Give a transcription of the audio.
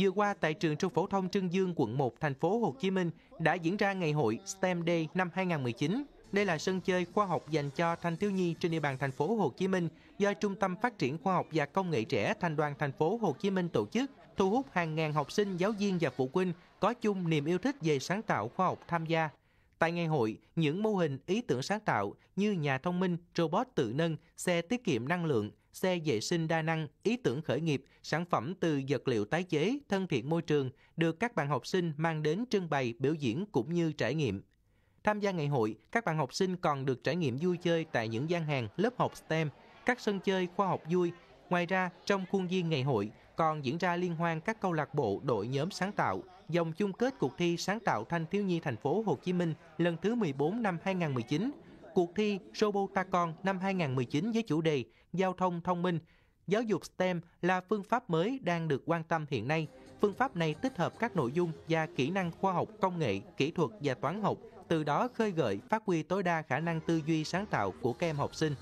Vừa qua tại trường Trung phổ thông Trưng Dương quận 1 thành phố Hồ Chí Minh đã diễn ra ngày hội STEM Day năm 2019. Đây là sân chơi khoa học dành cho thanh thiếu nhi trên địa bàn thành phố Hồ Chí Minh do Trung tâm Phát triển Khoa học và Công nghệ trẻ Thành đoàn thành phố Hồ Chí Minh tổ chức, thu hút hàng ngàn học sinh, giáo viên và phụ huynh có chung niềm yêu thích về sáng tạo khoa học tham gia. Tại ngày hội, những mô hình ý tưởng sáng tạo như nhà thông minh, robot tự nâng, xe tiết kiệm năng lượng xe vệ sinh đa năng, ý tưởng khởi nghiệp, sản phẩm từ vật liệu tái chế, thân thiện môi trường được các bạn học sinh mang đến trưng bày, biểu diễn cũng như trải nghiệm. Tham gia ngày hội, các bạn học sinh còn được trải nghiệm vui chơi tại những gian hàng, lớp học STEM, các sân chơi khoa học vui. Ngoài ra, trong khuôn viên ngày hội còn diễn ra liên hoan các câu lạc bộ đội nhóm sáng tạo, dòng chung kết cuộc thi sáng tạo thanh thiếu nhi thành phố Hồ Chí Minh lần thứ 14 năm 2019 Cuộc thi Robotacon năm 2019 với chủ đề Giao thông thông minh, giáo dục STEM là phương pháp mới đang được quan tâm hiện nay. Phương pháp này tích hợp các nội dung và kỹ năng khoa học công nghệ, kỹ thuật và toán học, từ đó khơi gợi, phát huy tối đa khả năng tư duy sáng tạo của các em học sinh.